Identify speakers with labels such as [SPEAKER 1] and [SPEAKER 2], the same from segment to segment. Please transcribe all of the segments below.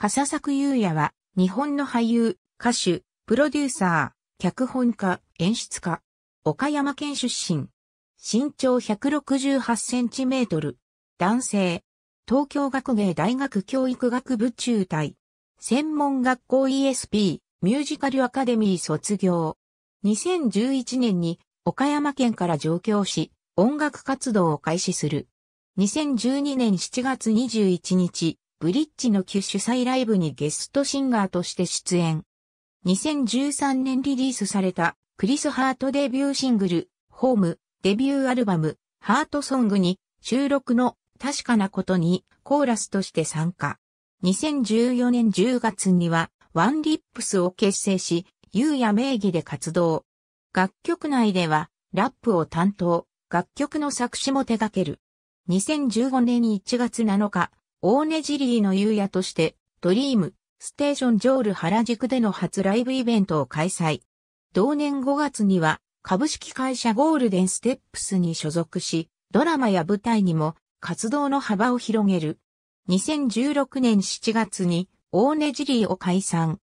[SPEAKER 1] 笠作優也は、日本の俳優、歌手、プロデューサー、脚本家、演出家。岡山県出身。身長168センチメートル。男性。東京学芸大学教育学部中退。専門学校 ESP、ミュージカルアカデミー卒業。2011年に岡山県から上京し、音楽活動を開始する。2012年7月21日、ブリッジの旧主催ライブにゲストシンガーとして出演。2013年リリースされたクリス・ハートデビューシングル、ホーム、デビューアルバム、ハートソングに収録の確かなことにコーラスとして参加。2014年10月にはワンリップスを結成し、ゆうや名義で活動。楽曲内ではラップを担当、楽曲の作詞も手掛ける。2015年1月7日、大根ジリーの夕夜として、ドリーム、ステーションジョール原宿での初ライブイベントを開催。同年5月には、株式会社ゴールデンステップスに所属し、ドラマや舞台にも活動の幅を広げる。2016年7月に、大根ジリーを解散。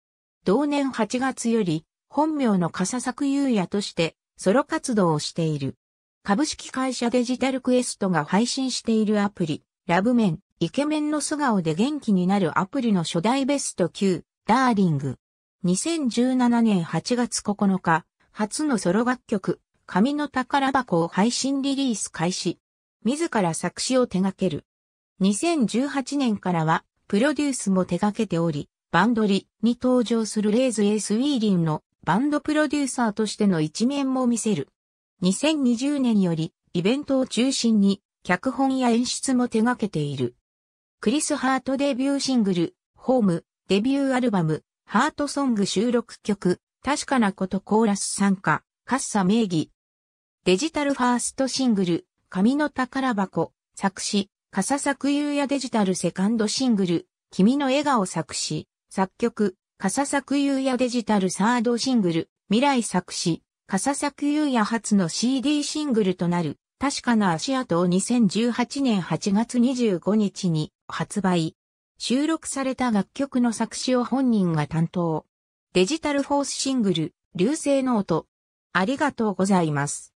[SPEAKER 1] 同年8月より、本名の笠作優也として、ソロ活動をしている。株式会社デジタルクエストが配信しているアプリ、ラブメン、イケメンの素顔で元気になるアプリの初代ベスト9、ダーリング。2017年8月9日、初のソロ楽曲、紙の宝箱を配信リリース開始。自ら作詞を手掛ける。2018年からは、プロデュースも手掛けており、バンドリに登場するレイズ・エース・ウィーリンのバンドプロデューサーとしての一面も見せる。2020年よりイベントを中心に脚本や演出も手掛けている。クリス・ハートデビューシングル、ホーム、デビューアルバム、ハートソング収録曲、確かなことコーラス参加、カッサ名義。デジタルファーストシングル、紙の宝箱、作詞、ク作優ヤデジタルセカンドシングル、君の笑顔作詞、作曲、ク作優ヤデジタルサードシングル、未来作詞、ク作優ヤ初の CD シングルとなる、確かな足跡を2018年8月25日に発売。収録された楽曲の作詞を本人が担当。デジタルフォースシングル、流星ノート。ありがとうございます。